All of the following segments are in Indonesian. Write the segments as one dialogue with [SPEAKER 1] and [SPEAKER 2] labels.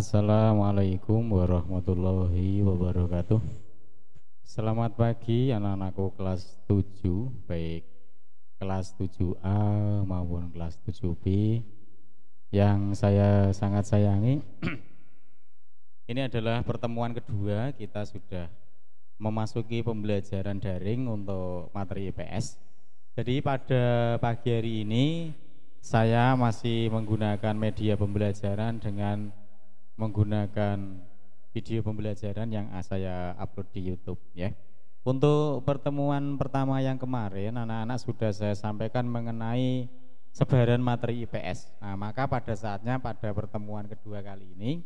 [SPEAKER 1] Assalamualaikum warahmatullahi wabarakatuh Selamat pagi anak-anakku kelas 7 Baik kelas 7A maupun kelas 7B Yang saya sangat sayangi Ini adalah pertemuan kedua kita sudah memasuki pembelajaran daring untuk materi IPS Jadi pada pagi hari ini saya masih menggunakan media pembelajaran dengan menggunakan video pembelajaran yang saya upload di YouTube ya. Untuk pertemuan pertama yang kemarin anak-anak sudah saya sampaikan mengenai sebaran materi IPS. Nah, maka pada saatnya pada pertemuan kedua kali ini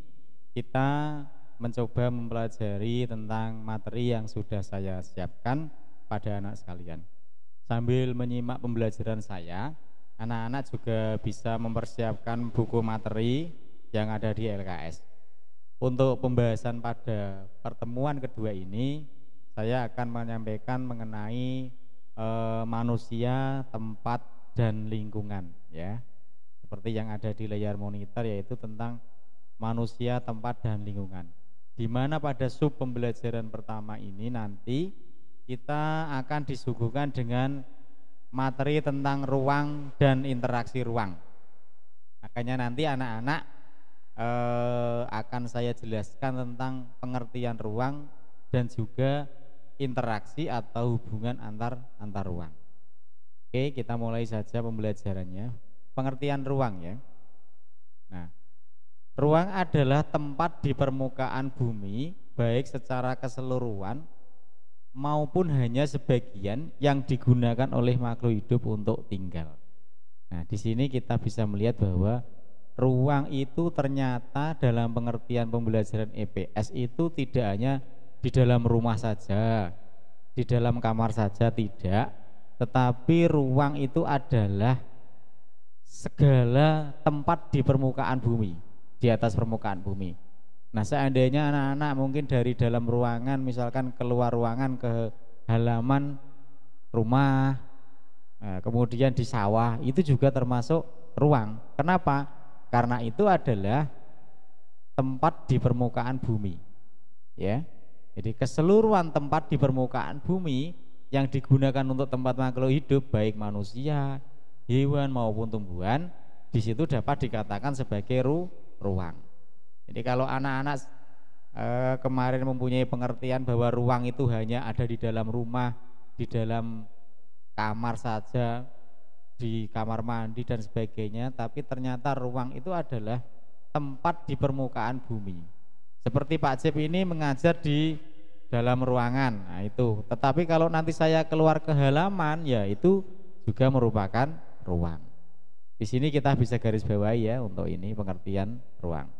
[SPEAKER 1] kita mencoba mempelajari tentang materi yang sudah saya siapkan pada anak sekalian. Sambil menyimak pembelajaran saya, anak-anak juga bisa mempersiapkan buku materi yang ada di LKS. Untuk pembahasan pada pertemuan kedua ini, saya akan menyampaikan mengenai e, manusia, tempat, dan lingkungan, ya. Seperti yang ada di layar monitor yaitu tentang manusia, tempat, dan lingkungan. Di mana pada sub pembelajaran pertama ini nanti kita akan disuguhkan dengan materi tentang ruang dan interaksi ruang. Makanya nanti anak-anak eh, akan saya jelaskan tentang pengertian ruang dan juga interaksi atau hubungan antar antar ruang. Oke, kita mulai saja pembelajarannya. Pengertian ruang ya. Nah, ruang adalah tempat di permukaan bumi baik secara keseluruhan maupun hanya sebagian yang digunakan oleh makhluk hidup untuk tinggal. Nah, di sini kita bisa melihat bahwa ruang itu ternyata dalam pengertian pembelajaran EPS itu tidak hanya di dalam rumah saja, di dalam kamar saja tidak, tetapi ruang itu adalah segala tempat di permukaan bumi, di atas permukaan bumi. Nah, seandainya anak-anak mungkin dari dalam ruangan misalkan keluar ruangan ke halaman rumah, eh, kemudian di sawah, itu juga termasuk ruang. Kenapa? Karena itu adalah tempat di permukaan bumi. Ya. Jadi keseluruhan tempat di permukaan bumi yang digunakan untuk tempat makhluk hidup baik manusia, hewan maupun tumbuhan di situ dapat dikatakan sebagai ru ruang. Jadi kalau anak-anak e, kemarin mempunyai pengertian bahwa ruang itu hanya ada di dalam rumah, di dalam kamar saja, di kamar mandi dan sebagainya, tapi ternyata ruang itu adalah tempat di permukaan bumi. Seperti Pak Cip ini mengajar di dalam ruangan, nah itu. Tetapi kalau nanti saya keluar ke halaman, ya itu juga merupakan ruang. Di sini kita bisa garis bawahi ya untuk ini pengertian ruang.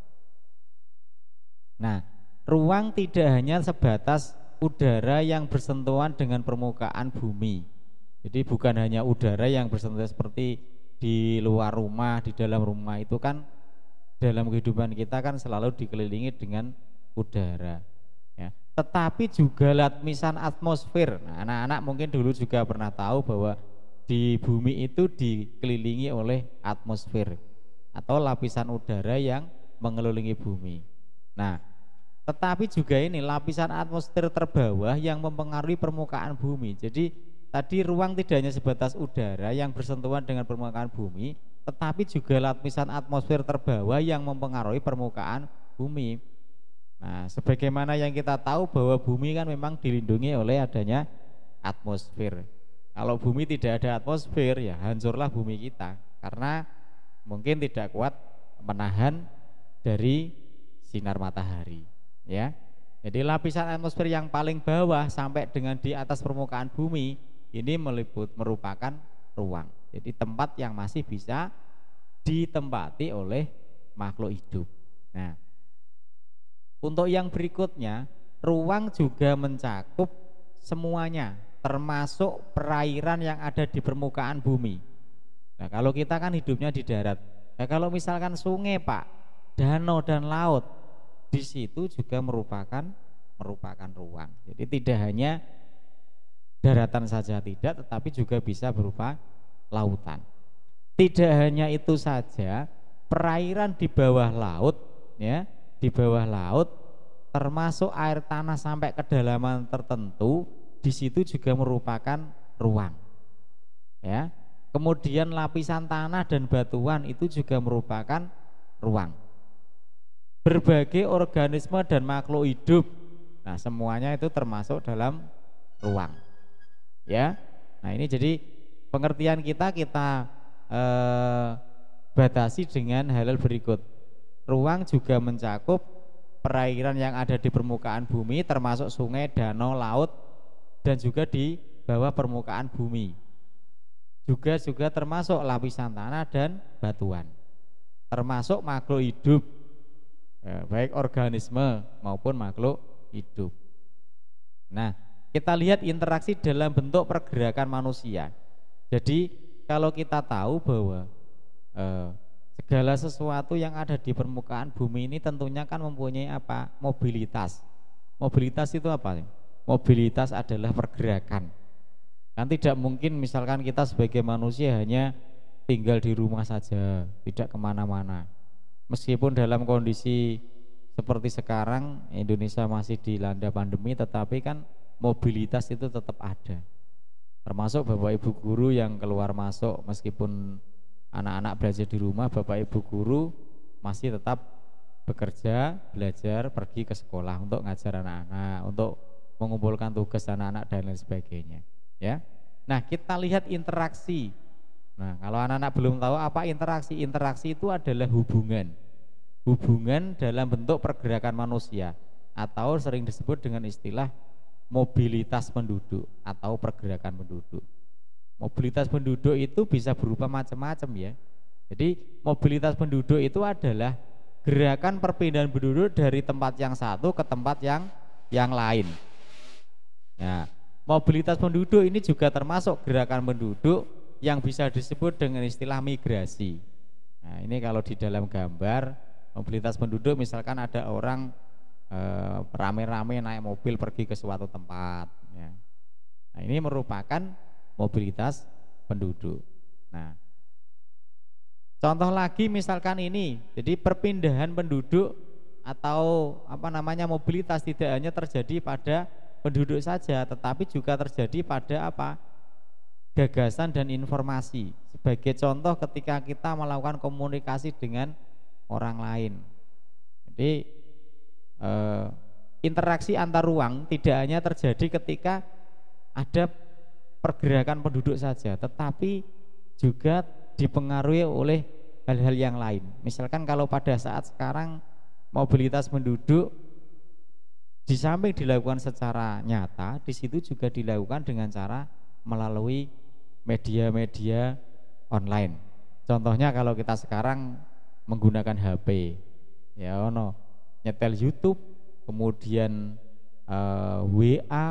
[SPEAKER 1] Nah, ruang tidak hanya sebatas udara yang bersentuhan dengan permukaan bumi, jadi bukan hanya udara yang bersentuhan seperti di luar rumah, di dalam rumah itu kan dalam kehidupan kita kan selalu dikelilingi dengan udara. Ya. Tetapi juga lapisan atmosfer. Nah, anak-anak mungkin dulu juga pernah tahu bahwa di bumi itu dikelilingi oleh atmosfer atau lapisan udara yang mengelilingi bumi. Nah, tetapi juga ini lapisan atmosfer terbawah yang mempengaruhi permukaan bumi. Jadi Tadi ruang tidak hanya sebatas udara yang bersentuhan dengan permukaan bumi, tetapi juga lapisan atmosfer terbawah yang mempengaruhi permukaan bumi. Nah, sebagaimana yang kita tahu bahwa bumi kan memang dilindungi oleh adanya atmosfer. Kalau bumi tidak ada atmosfer, ya hancurlah bumi kita karena mungkin tidak kuat menahan dari sinar matahari, ya. Jadi lapisan atmosfer yang paling bawah sampai dengan di atas permukaan bumi ini meliput merupakan ruang. Jadi tempat yang masih bisa ditempati oleh makhluk hidup. Nah, untuk yang berikutnya, ruang juga mencakup semuanya, termasuk perairan yang ada di permukaan bumi. Nah, kalau kita kan hidupnya di darat. Nah, kalau misalkan sungai, Pak, danau dan laut, di situ juga merupakan merupakan ruang. Jadi tidak hanya daratan saja tidak tetapi juga bisa berupa lautan tidak hanya itu saja perairan di bawah laut ya di bawah laut termasuk air tanah sampai kedalaman tertentu di situ juga merupakan ruang ya kemudian lapisan tanah dan batuan itu juga merupakan ruang berbagai organisme dan makhluk hidup nah semuanya itu termasuk dalam ruang ya nah ini jadi pengertian kita kita eh, batasi dengan halal berikut ruang juga mencakup perairan yang ada di permukaan bumi termasuk sungai danau laut dan juga di bawah permukaan bumi juga juga termasuk lapisan tanah dan batuan termasuk makhluk hidup ya, baik organisme maupun makhluk hidup nah kita lihat interaksi dalam bentuk pergerakan manusia. Jadi kalau kita tahu bahwa eh, segala sesuatu yang ada di permukaan bumi ini tentunya kan mempunyai apa? Mobilitas. Mobilitas itu apa? Mobilitas adalah pergerakan. Kan tidak mungkin misalkan kita sebagai manusia hanya tinggal di rumah saja, tidak kemana-mana. Meskipun dalam kondisi seperti sekarang Indonesia masih dilanda pandemi, tetapi kan mobilitas itu tetap ada termasuk bapak ibu guru yang keluar masuk meskipun anak-anak belajar di rumah bapak ibu guru masih tetap bekerja belajar pergi ke sekolah untuk ngajar anak-anak untuk mengumpulkan tugas anak-anak dan lain sebagainya ya nah kita lihat interaksi nah kalau anak-anak belum tahu apa interaksi interaksi itu adalah hubungan hubungan dalam bentuk pergerakan manusia atau sering disebut dengan istilah mobilitas penduduk atau pergerakan penduduk. Mobilitas penduduk itu bisa berupa macam-macam ya. Jadi mobilitas penduduk itu adalah gerakan perpindahan penduduk dari tempat yang satu ke tempat yang yang lain. Nah, mobilitas penduduk ini juga termasuk gerakan penduduk yang bisa disebut dengan istilah migrasi. Nah, ini kalau di dalam gambar mobilitas penduduk misalkan ada orang Eh, rame-rame naik mobil pergi ke suatu tempat. Ya. Nah, ini merupakan mobilitas penduduk. Nah, contoh lagi misalkan ini, jadi perpindahan penduduk atau apa namanya mobilitas tidak hanya terjadi pada penduduk saja, tetapi juga terjadi pada apa gagasan dan informasi. Sebagai contoh ketika kita melakukan komunikasi dengan orang lain. Jadi Eh, interaksi antar ruang tidak hanya terjadi ketika ada pergerakan penduduk saja, tetapi juga dipengaruhi oleh hal-hal yang lain. Misalkan kalau pada saat sekarang mobilitas penduduk di samping dilakukan secara nyata, di situ juga dilakukan dengan cara melalui media-media online. Contohnya kalau kita sekarang menggunakan HP, ya ono nyetel YouTube, kemudian uh, eh, WA,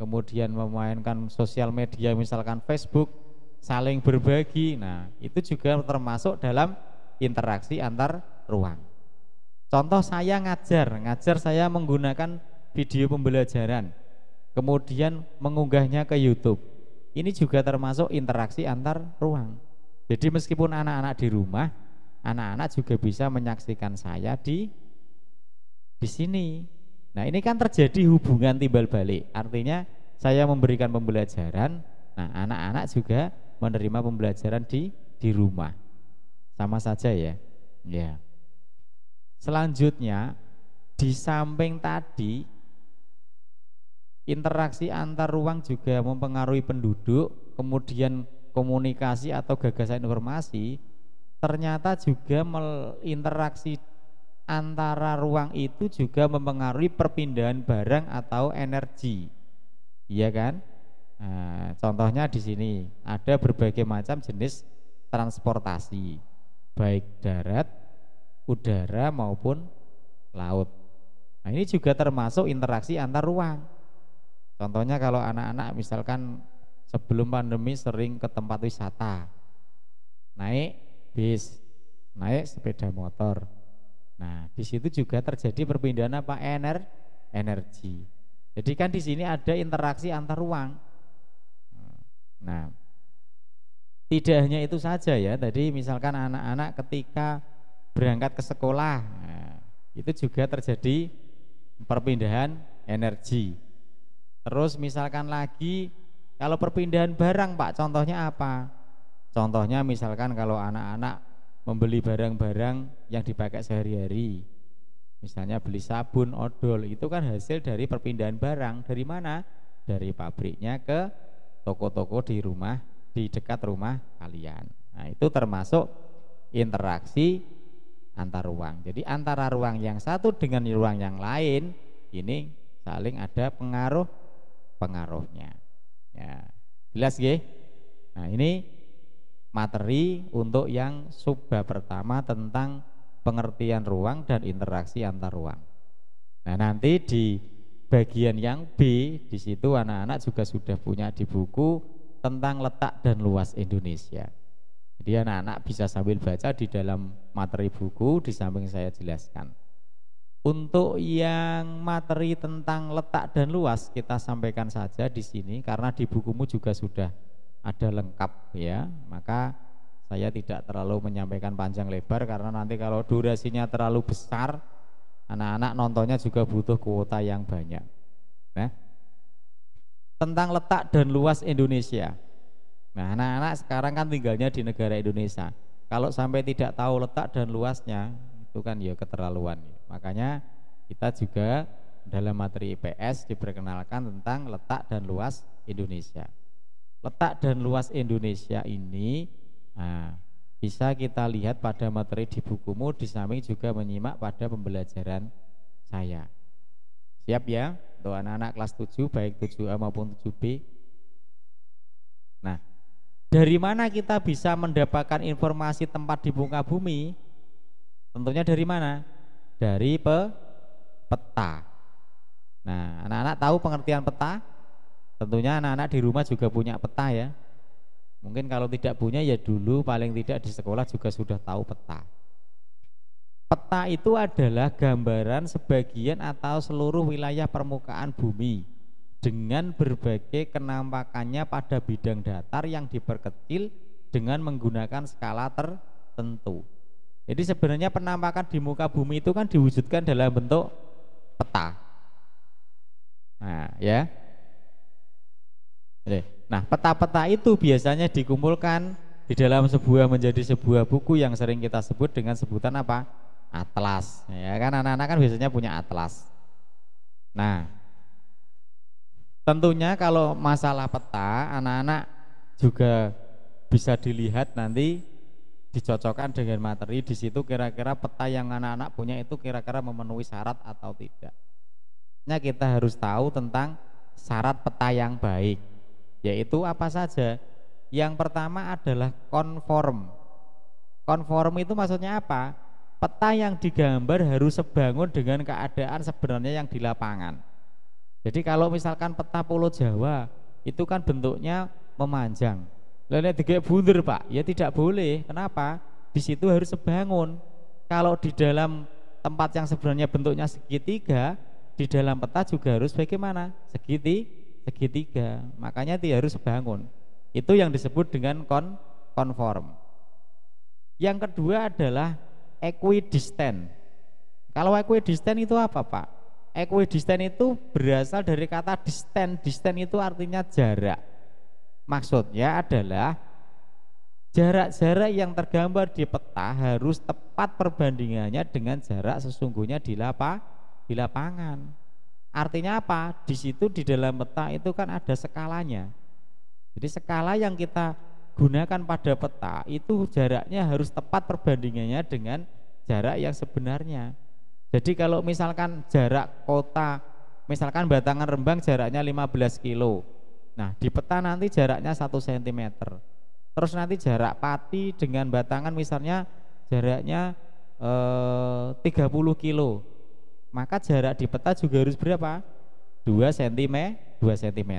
[SPEAKER 1] kemudian memainkan sosial media misalkan Facebook, saling berbagi. Nah, itu juga termasuk dalam interaksi antar ruang. Contoh saya ngajar, ngajar saya menggunakan video pembelajaran, kemudian mengunggahnya ke YouTube. Ini juga termasuk interaksi antar ruang. Jadi meskipun anak-anak di rumah, anak-anak juga bisa menyaksikan saya di di sini. Nah, ini kan terjadi hubungan timbal balik. Artinya saya memberikan pembelajaran, nah anak-anak juga menerima pembelajaran di di rumah. Sama saja ya. Ya. Selanjutnya di samping tadi interaksi antar ruang juga mempengaruhi penduduk, kemudian komunikasi atau gagasan informasi ternyata juga interaksi antara ruang itu juga mempengaruhi perpindahan barang atau energi. Iya kan? Nah, contohnya di sini ada berbagai macam jenis transportasi, baik darat, udara maupun laut. Nah, ini juga termasuk interaksi antar ruang. Contohnya kalau anak-anak misalkan sebelum pandemi sering ke tempat wisata. Naik bis, naik sepeda motor, Nah, di situ juga terjadi perpindahan apa ener energi. Jadi kan di sini ada interaksi antar ruang. Nah, tidak hanya itu saja ya. Tadi misalkan anak-anak ketika berangkat ke sekolah, nah, itu juga terjadi perpindahan energi. Terus misalkan lagi kalau perpindahan barang Pak, contohnya apa? Contohnya misalkan kalau anak-anak membeli barang-barang yang dipakai sehari-hari. Misalnya beli sabun, odol, itu kan hasil dari perpindahan barang. Dari mana? Dari pabriknya ke toko-toko di rumah, di dekat rumah kalian. Nah, itu termasuk interaksi antar ruang. Jadi antara ruang yang satu dengan ruang yang lain ini saling ada pengaruh pengaruhnya. Ya, jelas ya? Nah, ini materi untuk yang subbab pertama tentang pengertian ruang dan interaksi antar ruang. Nah, nanti di bagian yang B di situ anak-anak juga sudah punya di buku tentang letak dan luas Indonesia. Jadi anak-anak bisa sambil baca di dalam materi buku di samping saya jelaskan. Untuk yang materi tentang letak dan luas kita sampaikan saja di sini karena di bukumu juga sudah ada lengkap ya maka saya tidak terlalu menyampaikan panjang lebar karena nanti kalau durasinya terlalu besar anak-anak nontonnya juga butuh kuota yang banyak nah tentang letak dan luas Indonesia nah anak-anak sekarang kan tinggalnya di negara Indonesia kalau sampai tidak tahu letak dan luasnya itu kan ya keterlaluan makanya kita juga dalam materi IPS diperkenalkan tentang letak dan luas Indonesia letak dan luas Indonesia ini nah, bisa kita lihat pada materi di bukumu di samping juga menyimak pada pembelajaran saya siap ya untuk anak-anak kelas 7 baik 7A maupun 7B nah dari mana kita bisa mendapatkan informasi tempat di muka bumi tentunya dari mana dari pe peta nah anak-anak tahu pengertian peta Tentunya anak-anak di rumah juga punya peta ya. Mungkin kalau tidak punya ya dulu paling tidak di sekolah juga sudah tahu peta. Peta itu adalah gambaran sebagian atau seluruh wilayah permukaan bumi dengan berbagai kenampakannya pada bidang datar yang diperkecil dengan menggunakan skala tertentu. Jadi sebenarnya penampakan di muka bumi itu kan diwujudkan dalam bentuk peta. Nah, ya. Nah, peta-peta itu biasanya dikumpulkan di dalam sebuah menjadi sebuah buku yang sering kita sebut dengan sebutan apa? Atlas. Ya kan anak-anak kan biasanya punya atlas. Nah, tentunya kalau masalah peta anak-anak juga bisa dilihat nanti dicocokkan dengan materi di situ kira-kira peta yang anak-anak punya itu kira-kira memenuhi syarat atau tidak. Nah, kita harus tahu tentang syarat peta yang baik yaitu apa saja yang pertama adalah konform konform itu maksudnya apa peta yang digambar harus sebangun dengan keadaan sebenarnya yang di lapangan jadi kalau misalkan peta Pulau Jawa itu kan bentuknya memanjang lainnya tiga bundar pak ya tidak boleh kenapa di situ harus sebangun kalau di dalam tempat yang sebenarnya bentuknya segitiga di dalam peta juga harus bagaimana segitiga segitiga makanya dia harus bangun itu yang disebut dengan kon konform yang kedua adalah equidistant kalau equidistant itu apa pak? equidistant itu berasal dari kata distant distant itu artinya jarak maksudnya adalah jarak-jarak yang tergambar di peta harus tepat perbandingannya dengan jarak sesungguhnya di, lapa, di lapangan Artinya apa? Di situ di dalam peta itu kan ada skalanya. Jadi skala yang kita gunakan pada peta itu jaraknya harus tepat perbandingannya dengan jarak yang sebenarnya. Jadi kalau misalkan jarak kota misalkan Batangan Rembang jaraknya 15 kilo. Nah, di peta nanti jaraknya 1 cm. Terus nanti jarak Pati dengan Batangan misalnya jaraknya eh, 30 kilo maka jarak di peta juga harus berapa? 2 cm 2 cm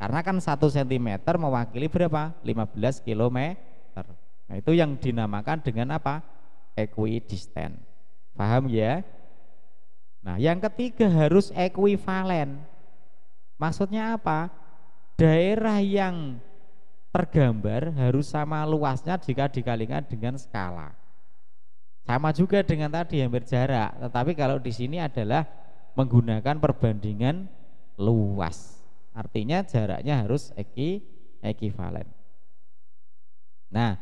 [SPEAKER 1] karena kan 1 cm mewakili berapa? 15 km nah itu yang dinamakan dengan apa? equidistant paham ya? nah yang ketiga harus ekuivalen maksudnya apa? daerah yang tergambar harus sama luasnya jika dikalikan dengan skala sama juga dengan tadi yang berjarak, tetapi kalau di sini adalah menggunakan perbandingan luas. Artinya jaraknya harus eki ekivalen. Nah,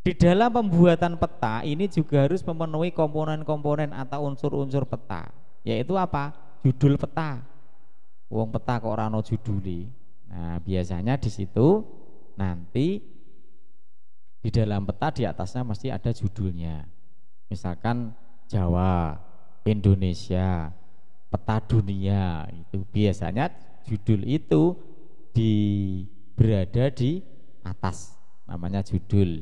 [SPEAKER 1] di dalam pembuatan peta ini juga harus memenuhi komponen-komponen atau unsur-unsur peta, yaitu apa? Judul peta. Wong peta kok rano juduli. Nah, biasanya di situ nanti di dalam peta di atasnya mesti ada judulnya. Misalkan Jawa, Indonesia, peta dunia itu biasanya judul itu di berada di atas namanya judul.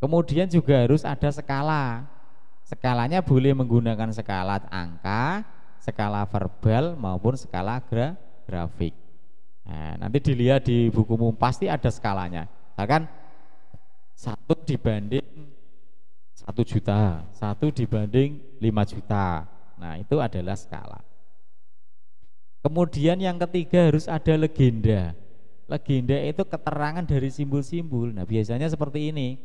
[SPEAKER 1] Kemudian juga harus ada skala. Skalanya boleh menggunakan skala angka, skala verbal maupun skala gra grafik. Nah, nanti dilihat di bukumu pasti ada skalanya. Misalkan satu dibanding satu juta, satu dibanding lima juta. Nah itu adalah skala. Kemudian yang ketiga harus ada legenda. Legenda itu keterangan dari simbol-simbol. Nah biasanya seperti ini.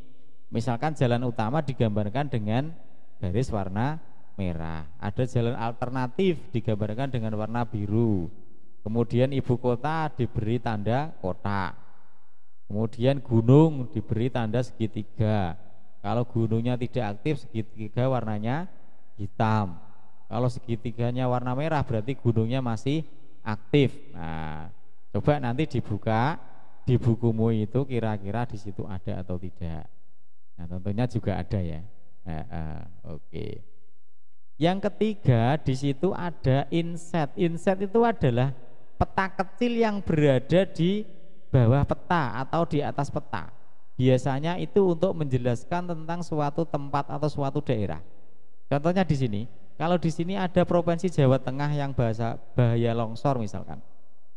[SPEAKER 1] Misalkan jalan utama digambarkan dengan garis warna merah. Ada jalan alternatif digambarkan dengan warna biru. Kemudian ibu kota diberi tanda kota Kemudian gunung diberi tanda segitiga. Kalau gunungnya tidak aktif segitiga warnanya hitam. Kalau segitiganya warna merah berarti gunungnya masih aktif. Nah, coba nanti dibuka di bukumu itu kira-kira di situ ada atau tidak. Nah, tentunya juga ada ya. Nah, eh, Oke. Yang ketiga di situ ada inset. Inset itu adalah peta kecil yang berada di bawah peta atau di atas peta. Biasanya itu untuk menjelaskan tentang suatu tempat atau suatu daerah. Contohnya di sini, kalau di sini ada provinsi Jawa Tengah yang bahasa bahaya longsor misalkan.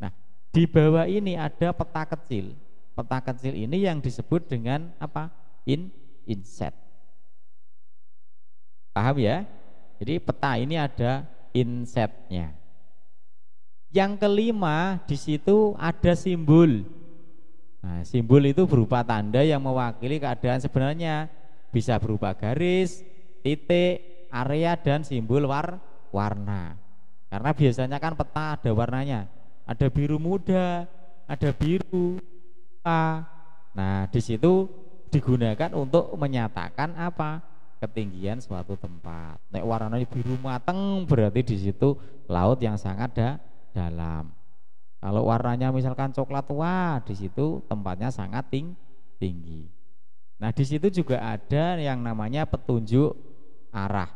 [SPEAKER 1] Nah, di bawah ini ada peta kecil. Peta kecil ini yang disebut dengan apa? In inset. Paham ya? Jadi peta ini ada insetnya. Yang kelima, di situ ada simbol Nah, simbol itu berupa tanda yang mewakili keadaan sebenarnya, bisa berupa garis, titik, area dan simbol war warna. Karena biasanya kan peta ada warnanya, ada biru muda, ada biru. A. Nah, di situ digunakan untuk menyatakan apa? ketinggian suatu tempat. Nek warnanya biru mateng berarti di situ laut yang sangat da dalam. Kalau warnanya misalkan coklat tua, di situ tempatnya sangat ting tinggi. Nah, di situ juga ada yang namanya petunjuk arah.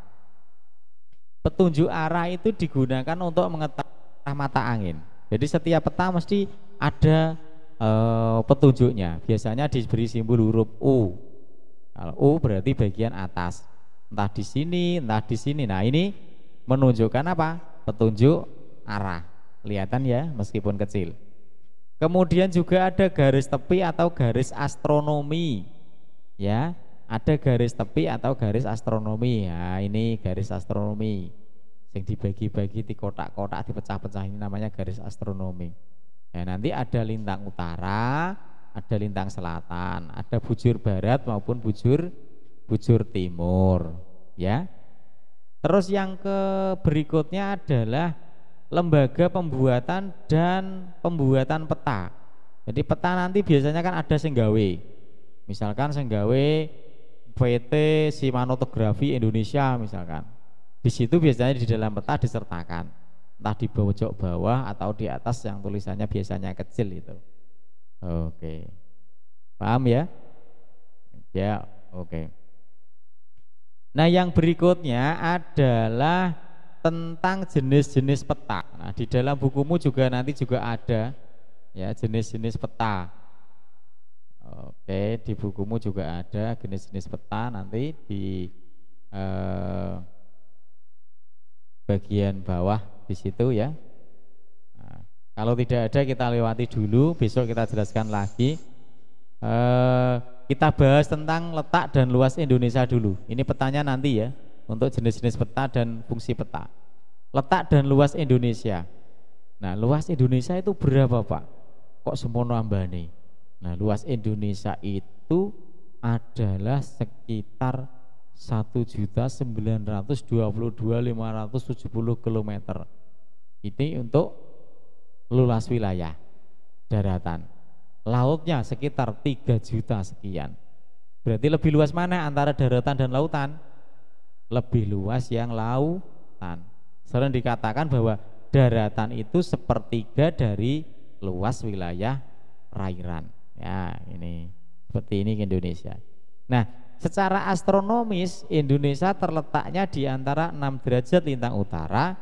[SPEAKER 1] Petunjuk arah itu digunakan untuk mengetahui mata angin. Jadi setiap peta mesti ada e, petunjuknya. Biasanya diberi simbol huruf U. Kalau U berarti bagian atas. Entah di sini, entah di sini. Nah, ini menunjukkan apa? Petunjuk arah. Kelihatan ya meskipun kecil. Kemudian juga ada garis tepi atau garis astronomi. Ya, ada garis tepi atau garis astronomi. Nah, ini garis astronomi. Yang dibagi-bagi di kotak-kotak dipecah-pecah ini namanya garis astronomi. Ya, nanti ada lintang utara, ada lintang selatan, ada bujur barat maupun bujur bujur timur, ya. Terus yang ke berikutnya adalah lembaga pembuatan dan pembuatan peta. Jadi peta nanti biasanya kan ada senggawe. Misalkan senggawe PT Simanotografi Indonesia misalkan. Di situ biasanya di dalam peta disertakan entah di pojok bawah atau di atas yang tulisannya biasanya kecil itu. Oke. Paham ya? Ya, oke. Nah, yang berikutnya adalah tentang jenis-jenis peta. Nah, di dalam bukumu juga nanti juga ada ya jenis-jenis peta. Oke, di bukumu juga ada jenis-jenis peta nanti di eh, bagian bawah di situ ya. Nah, kalau tidak ada kita lewati dulu, besok kita jelaskan lagi. Eh, kita bahas tentang letak dan luas Indonesia dulu. Ini petanya nanti ya untuk jenis-jenis peta dan fungsi peta. Letak dan luas Indonesia. Nah, luas Indonesia itu berapa, Pak? Kok semua nambah nih? Nah, luas Indonesia itu adalah sekitar 1.922.570 km. Ini untuk luas wilayah daratan. Lautnya sekitar 3 juta sekian. Berarti lebih luas mana antara daratan dan lautan? lebih luas yang lautan. Sering dikatakan bahwa daratan itu sepertiga dari luas wilayah perairan. Ya, ini seperti ini Indonesia. Nah, secara astronomis Indonesia terletaknya di antara 6 derajat lintang utara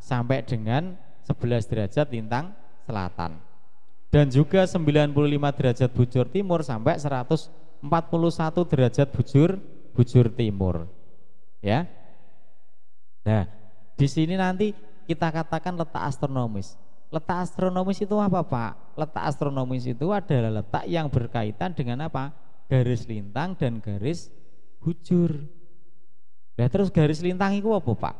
[SPEAKER 1] sampai dengan 11 derajat lintang selatan. Dan juga 95 derajat bujur timur sampai 141 derajat bujur bujur timur ya. Nah, di sini nanti kita katakan letak astronomis. Letak astronomis itu apa, Pak? Letak astronomis itu adalah letak yang berkaitan dengan apa? Garis lintang dan garis bujur. Nah, terus garis lintang itu apa, Pak?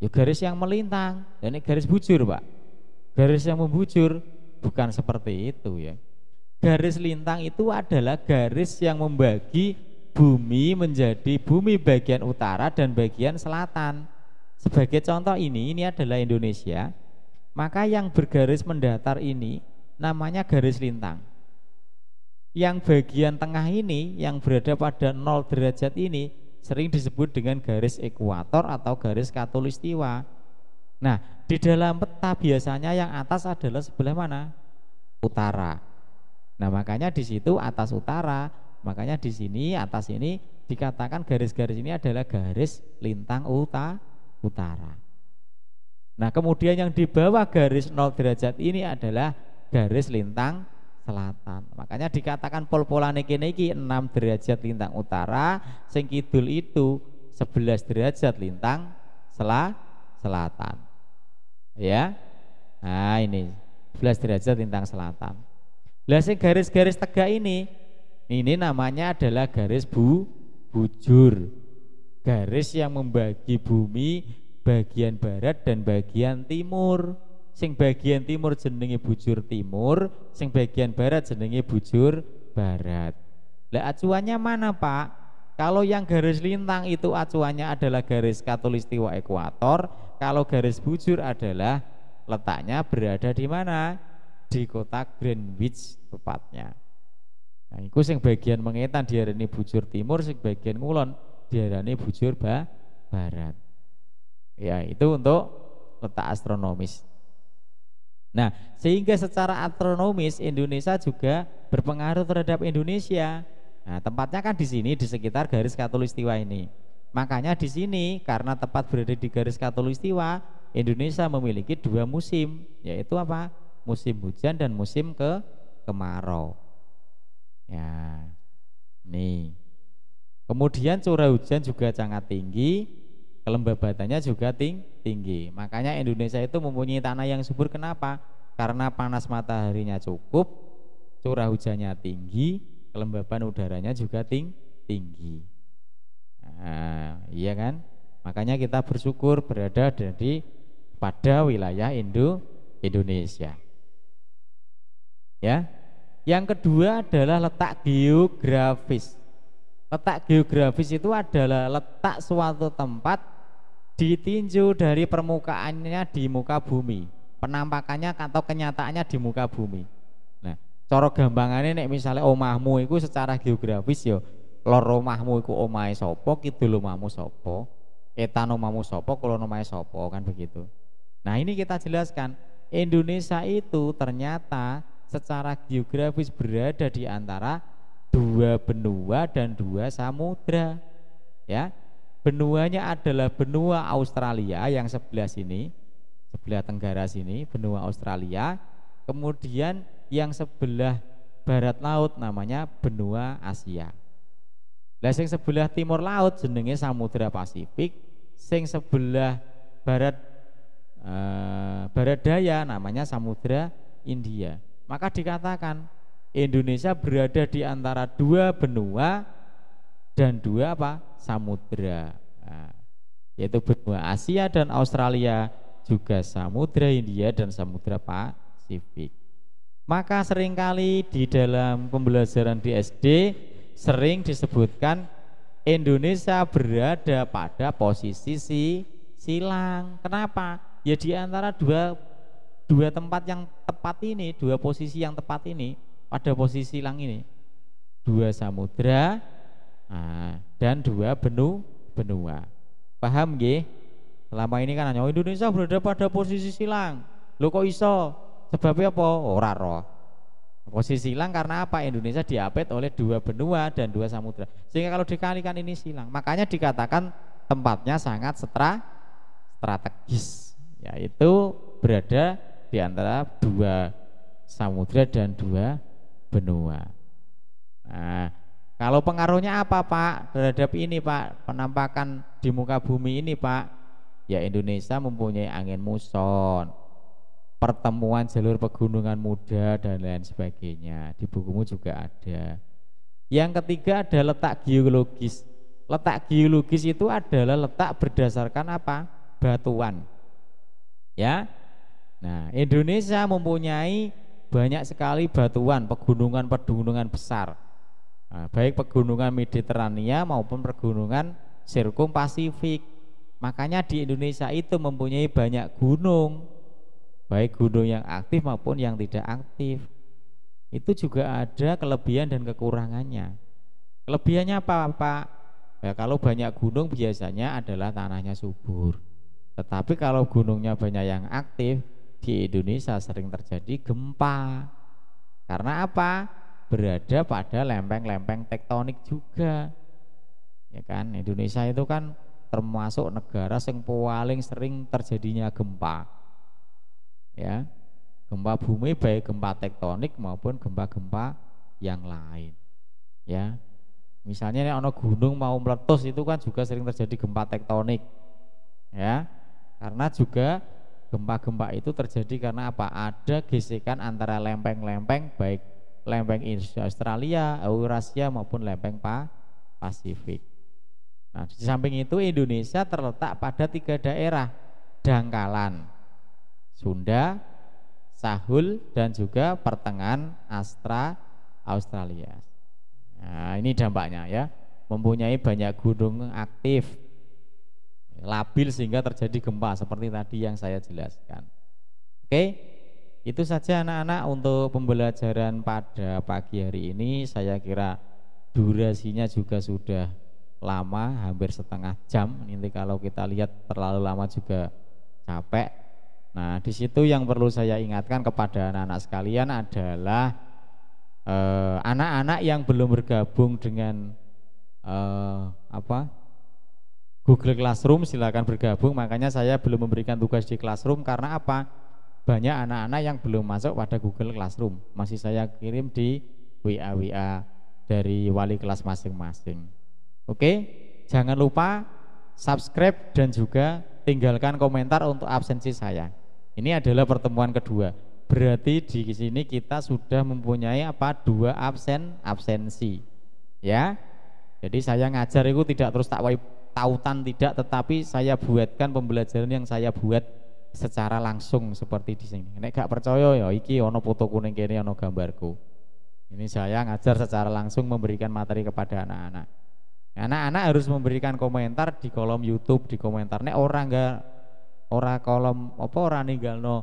[SPEAKER 1] Ya garis yang melintang, dan ini garis bujur, Pak. Garis yang membujur bukan seperti itu ya. Garis lintang itu adalah garis yang membagi bumi menjadi bumi bagian utara dan bagian selatan. Sebagai contoh ini, ini adalah Indonesia. Maka yang bergaris mendatar ini namanya garis lintang. Yang bagian tengah ini yang berada pada 0 derajat ini sering disebut dengan garis ekuator atau garis katulistiwa. Nah, di dalam peta biasanya yang atas adalah sebelah mana? Utara. Nah, makanya di situ atas utara, Makanya di sini atas ini dikatakan garis-garis ini adalah garis lintang uta, utara. Nah, kemudian yang di bawah garis 0 derajat ini adalah garis lintang selatan. Makanya dikatakan pol pola kene iki 6 derajat lintang utara, sing kidul itu 11 derajat lintang sela, selatan. Ya. Nah, ini 11 derajat lintang selatan. Lah garis-garis tegak ini ini namanya adalah garis bu bujur. Garis yang membagi bumi bagian barat dan bagian timur. Sing bagian timur jenenge bujur timur, sing bagian barat jenenge bujur barat. Lah acuannya mana, Pak? Kalau yang garis lintang itu acuannya adalah garis katulistiwa ekuator, kalau garis bujur adalah letaknya berada di mana? Di kota Greenwich tepatnya. Nah, iku sing bagian mengetan diarani bujur timur, sing bagian ngulon diarani bujur ba barat. Ya, itu untuk letak astronomis. Nah, sehingga secara astronomis Indonesia juga berpengaruh terhadap Indonesia. Nah, tempatnya kan di sini di sekitar garis khatulistiwa ini. Makanya di sini karena tepat berada di garis khatulistiwa, Indonesia memiliki dua musim, yaitu apa? Musim hujan dan musim ke kemarau ya nih kemudian curah hujan juga sangat tinggi kelembabatannya juga ting tinggi makanya Indonesia itu mempunyai tanah yang subur kenapa karena panas mataharinya cukup curah hujannya tinggi kelembaban udaranya juga ting tinggi nah, iya kan makanya kita bersyukur berada di pada wilayah Indo Indonesia ya yang kedua adalah letak geografis. Letak geografis itu adalah letak suatu tempat ditinju dari permukaannya di muka bumi, penampakannya atau kenyataannya di muka bumi. Nah, cara gampangannya nek misalnya omahmu itu secara geografis yo ya, lor omahmu itu omahe gitu kidul omahmu sopo, etan omahmu sopo, kulon omahe sopo, kan begitu. Nah, ini kita jelaskan Indonesia itu ternyata secara geografis berada di antara dua benua dan dua samudra. Ya. Benuanya adalah benua Australia yang sebelah sini, sebelah tenggara sini, benua Australia. Kemudian yang sebelah barat laut namanya benua Asia. Lah sing sebelah timur laut jenenge Samudra Pasifik, sing sebelah barat e, barat daya namanya Samudra India. Maka dikatakan Indonesia berada di antara dua benua dan dua apa? samudra. Nah, yaitu benua Asia dan Australia, juga samudra India dan samudra Pasifik. Maka seringkali di dalam pembelajaran di SD sering disebutkan Indonesia berada pada posisi si silang. Kenapa? Ya di antara dua dua tempat yang tepat ini, dua posisi yang tepat ini, pada posisi silang ini, dua samudra nah, dan dua benu benua. Paham gih? Selama ini kan hanya Indonesia berada pada posisi silang. Lo kok iso? Sebabnya apa? Oh, ora roh. Posisi silang karena apa? Indonesia diapit oleh dua benua dan dua samudra. Sehingga kalau dikalikan ini silang, makanya dikatakan tempatnya sangat setra strategis, yaitu berada di antara dua samudra dan dua benua. Nah, kalau pengaruhnya apa Pak terhadap ini Pak penampakan di muka bumi ini Pak? Ya Indonesia mempunyai angin muson, pertemuan jalur pegunungan muda dan lain sebagainya. Di bukumu juga ada. Yang ketiga ada letak geologis. Letak geologis itu adalah letak berdasarkan apa? Batuan. Ya, Nah, Indonesia mempunyai banyak sekali batuan, pegunungan, pegunungan besar. Nah, baik pegunungan Mediterania maupun pegunungan Sirkum Pasifik. Makanya di Indonesia itu mempunyai banyak gunung, baik gunung yang aktif maupun yang tidak aktif. Itu juga ada kelebihan dan kekurangannya. Kelebihannya apa, Pak? Ya, kalau banyak gunung biasanya adalah tanahnya subur. Tetapi kalau gunungnya banyak yang aktif, di Indonesia sering terjadi gempa. Karena apa? Berada pada lempeng-lempeng tektonik juga. Ya kan, Indonesia itu kan termasuk negara yang paling sering terjadinya gempa. Ya. Gempa bumi baik gempa tektonik maupun gempa-gempa yang lain. Ya. Misalnya nih ono gunung mau meletus itu kan juga sering terjadi gempa tektonik. Ya. Karena juga gempa-gempa itu terjadi karena apa? Ada gesekan antara lempeng-lempeng baik lempeng Australia, Eurasia maupun lempeng pa Pasifik. Nah, di samping itu Indonesia terletak pada tiga daerah dangkalan Sunda, Sahul dan juga pertengahan Astra Australia. Nah, ini dampaknya ya, mempunyai banyak gunung aktif labil sehingga terjadi gempa seperti tadi yang saya jelaskan. Oke, itu saja anak-anak untuk pembelajaran pada pagi hari ini. Saya kira durasinya juga sudah lama, hampir setengah jam. Nanti kalau kita lihat terlalu lama juga capek. Nah, di situ yang perlu saya ingatkan kepada anak-anak sekalian adalah eh, anak-anak eh, yang belum bergabung dengan eh, apa Google Classroom silahkan bergabung makanya saya belum memberikan tugas di Classroom karena apa banyak anak-anak yang belum masuk pada Google Classroom masih saya kirim di WA WA dari wali kelas masing-masing oke jangan lupa subscribe dan juga tinggalkan komentar untuk absensi saya ini adalah pertemuan kedua berarti di sini kita sudah mempunyai apa dua absen absensi ya jadi saya ngajar itu tidak terus tak tautan tidak tetapi saya buatkan pembelajaran yang saya buat secara langsung seperti di sini. Nek gak percaya ya iki ono foto kuning kene ono gambarku. Ini saya ngajar secara langsung memberikan materi kepada anak-anak. Anak-anak harus memberikan komentar di kolom YouTube, di komentar. Nek orang gak ora kolom apa ora ninggalno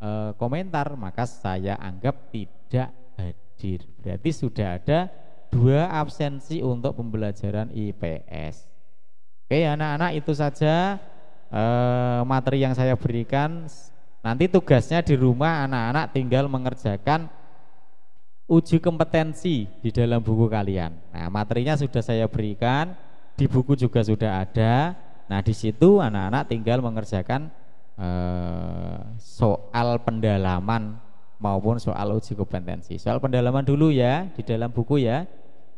[SPEAKER 1] e, komentar, maka saya anggap tidak hadir. Berarti sudah ada dua absensi untuk pembelajaran IPS. Oke anak-anak itu saja eh, materi yang saya berikan. Nanti tugasnya di rumah anak-anak tinggal mengerjakan uji kompetensi di dalam buku kalian. Nah materinya sudah saya berikan, di buku juga sudah ada. Nah di situ anak-anak tinggal mengerjakan eh, soal pendalaman maupun soal uji kompetensi. Soal pendalaman dulu ya di dalam buku ya.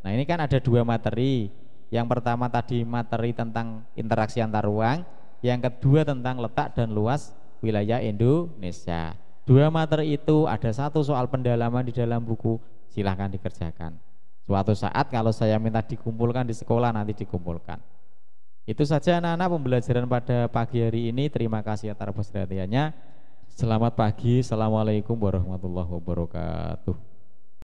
[SPEAKER 1] Nah ini kan ada dua materi yang pertama tadi materi tentang interaksi antar ruang, yang kedua tentang letak dan luas wilayah Indonesia. Dua materi itu ada satu soal pendalaman di dalam buku, silahkan dikerjakan. Suatu saat kalau saya minta dikumpulkan di sekolah nanti dikumpulkan. Itu saja anak-anak pembelajaran pada pagi hari ini. Terima kasih atas perhatiannya. Selamat pagi. Assalamualaikum warahmatullahi wabarakatuh.